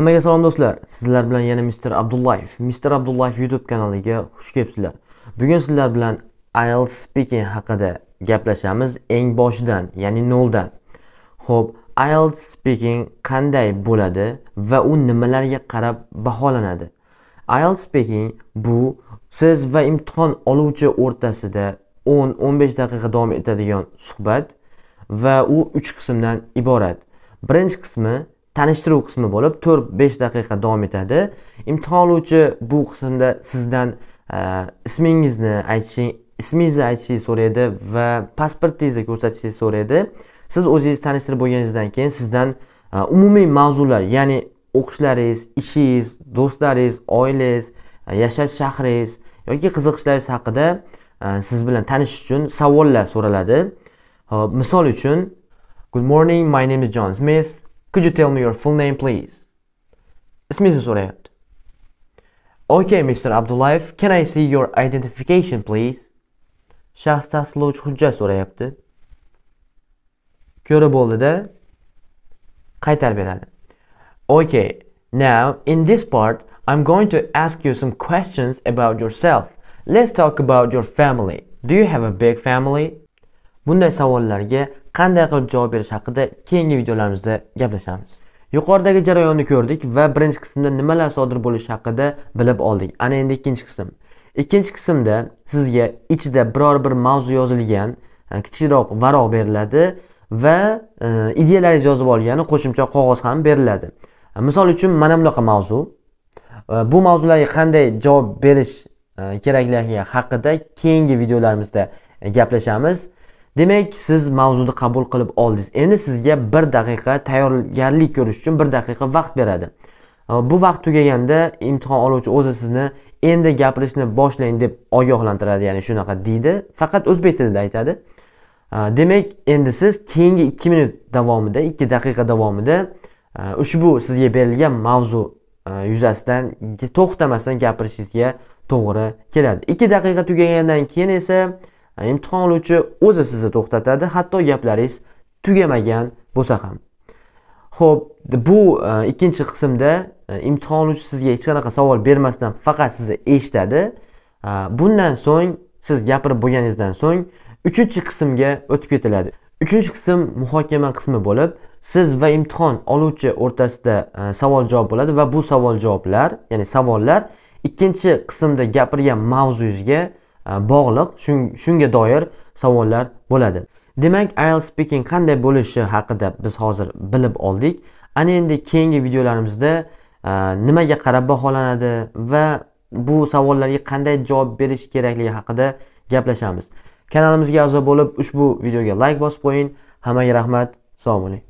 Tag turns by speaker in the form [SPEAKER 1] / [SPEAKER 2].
[SPEAKER 1] Hammaga salom do'stlar. Sizlar bilan yana Mr. Abdullayev. Mr. Abdullayev YouTube kanaliga xush kelibsizlar. Bugun sizlar bilan IELTS speaking haqida gaplashamiz eng boshidan, ya'ni noldan. Xo'p, IELTS speaking qanday bo'ladi va u nimalarga qarab baholanadi? IELTS speaking bu siz va imtihon oluvchi o'rtasida 10-15 daqiqa davom etadigan suhbat va u 3 qismdan iborat. Birinchi qismi tanishtiruv qismi bo'lib to'rt besh daqiqa davom etadi imtihon oluvchi bu qismda sizdan e, ismingizni aytishing ismingizni aytishingizni so'raydi va pasportingizni ko'rsatishingizni so'raydi siz o'zingizni tanishtirib bo'lganingizdan keyin sizdan e, umumiy mavzular ya'ni o'qishlaringiz ishingiz do'stlaringiz oilangiz e, yashash shahringiz yoki qiziqishlaringiz haqida siz bilan tanishish uchun savollar so'raladi misol uchun good morning my name is john smith Could you tell me your full name, please? İsminizi sorayım. Okay, Mr. Abdullayev, can I see your identification, please? Şahs tasluç hujjat so'rayapti. Ko'rib bo'ldida qaytarib beradi. Okay, now in this part, I'm going to ask you some questions about yourself. Let's talk about your family. Do you have a big family? Bunday savollarga qanday qilib javob berish haqida keyingi videolarimizda gaplashamiz. Yuqoridagi jarayonni ko'rdik va birinchi qismda nimalar sodir bo'lishi haqida bilib oldik. Ana endi ikkinchi qism. Ikkinchi qismda sizga ichida biror bir mavzu yozilgan e, kichikroq varoq beriladi va e, yozib olgan qo'shimcha qog'oz ham beriladi. E, misol uchun mana bunaqa mavzu. E, bu mavzularga qanday javob berish kerakligi haqida keyingi videolarimizda gaplashamiz. demak siz mavzuni qabul qilib oldingiz endi sizga bir daqiqa tayyorgarlik ko'rish uchun bir daqiqa vaqt beradi bu vaqt tugaganda imtihon oluvchi o'zi sizni endi gapirishni boshlang deb ogohlantiradi ya'ni shunaqa deydi faqat o'zbek tilida aytadi demak endi siz keyingi ikki minut davomida ikki daqiqa davomida ushbu sizga berilgan mavzu yuzasidan to'xtamasdan gapirishingizga to'g'ri keladi ikki daqiqa tugagandan keyin esa imtihon oluvchi o'zi sizni to'xtatadi hatto gaplaringiz tugamagan bo'lsa ham ho'p bu e, ikkinchi qismda e, imtihon oluvchi sizga hech qanaqa savol bermasdan faqat sizni eshitadi e, bundan so'ng siz gapirib bo'lganingizdan so'ng uchinchi qismga o'tib ketiladi uchinchi qism muhokama qismi bo'lib siz va imtihon oluvchi o'rtasida savol javob bo'ladi va bu savol javoblar ya'ni savollar ikkinchi qismda gapirgan mavzuingizga Э, bog'liq shunga doir savollar bo'ladi demak ielts speaking qanday bo'lishi haqida biz hozir bilib oldik ana endi keyingi videolarimizda e, nimaga qarab baholanadi va bu savollarga qanday javob berish kerakligi haqida gaplashamiz kanalimizga a'zo bo'lib ushbu videoga layk like bosib qo'ying hammaga rahmat assalomu alaykum